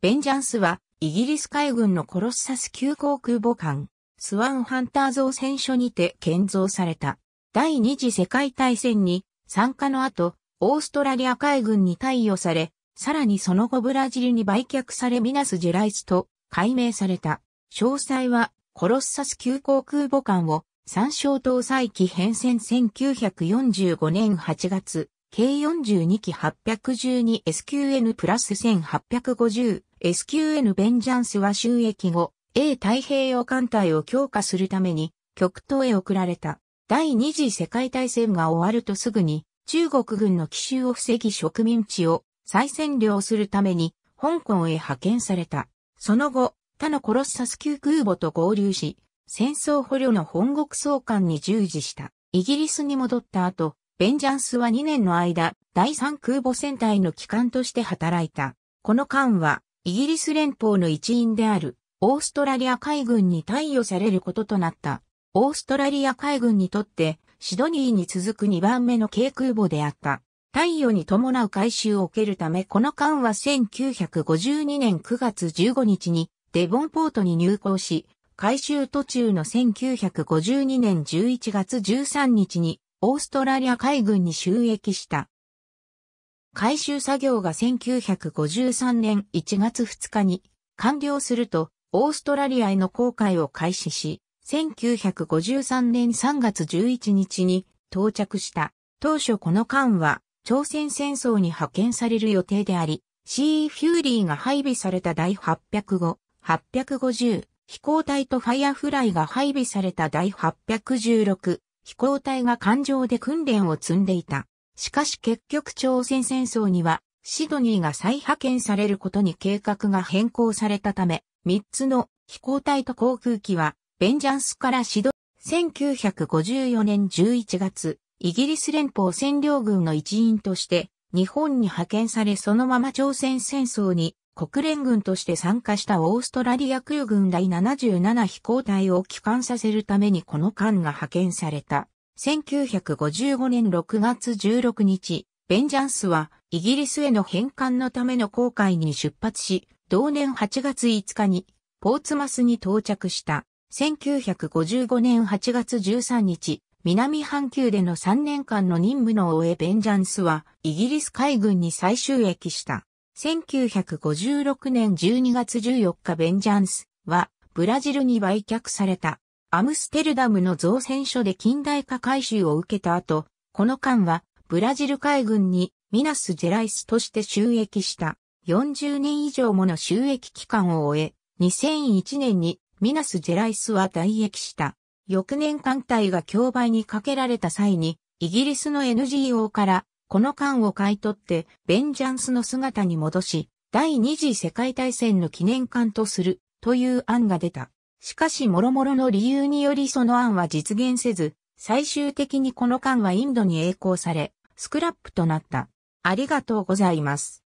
ベンジャンスは、イギリス海軍のコロッサス級航空母艦、スワンハンター造船所にて建造された。第二次世界大戦に参加の後、オーストラリア海軍に貸与され、さらにその後ブラジルに売却されミナス・ジェライスと改名された。詳細は、コロッサス級航空母艦を参照搭載機変遷1945年8月、計42機 812SQN プラス1850 SQN ベンジャンスは収益後、A 太平洋艦隊を強化するために、極東へ送られた。第二次世界大戦が終わるとすぐに、中国軍の奇襲を防ぎ植民地を再占領するために、香港へ派遣された。その後、他のコロッサス級空母と合流し、戦争捕虜の本国総監に従事した。イギリスに戻った後、ベンジャンスは2年の間、第3空母戦隊の機関として働いた。この間は、イギリス連邦の一員であるオーストラリア海軍に貸与されることとなった。オーストラリア海軍にとってシドニーに続く2番目の軽空母であった。太陽に伴う改修を受けるためこの艦は1952年9月15日にデボンポートに入港し、改修途中の1952年11月13日にオーストラリア海軍に収益した。回収作業が1953年1月2日に完了すると、オーストラリアへの航海を開始し、1953年3月11日に到着した。当初この艦は朝鮮戦争に派遣される予定であり、CE フューリーが配備された第805、850飛行隊とファイアフライが配備された第816飛行隊が艦上で訓練を積んでいた。しかし結局朝鮮戦争にはシドニーが再派遣されることに計画が変更されたため、3つの飛行隊と航空機はベンジャンスからシド、1954年11月、イギリス連邦占領軍の一員として日本に派遣されそのまま朝鮮戦争に国連軍として参加したオーストラリア空軍第77飛行隊を帰還させるためにこの艦が派遣された。1955年6月16日、ベンジャンスはイギリスへの返還のための航海に出発し、同年8月5日にポーツマスに到着した。1955年8月13日、南半球での3年間の任務の終えベンジャンスはイギリス海軍に再収益した。1956年12月14日ベンジャンスはブラジルに売却された。アムステルダムの造船所で近代化改修を受けた後、この間はブラジル海軍にミナス・ジェライスとして収益した40年以上もの収益期間を終え、2001年にミナス・ジェライスは退役した。翌年艦隊が競売にかけられた際に、イギリスの NGO からこの艦を買い取ってベンジャンスの姿に戻し、第二次世界大戦の記念艦とするという案が出た。しかし諸々の理由によりその案は実現せず、最終的にこの間はインドに栄光され、スクラップとなった。ありがとうございます。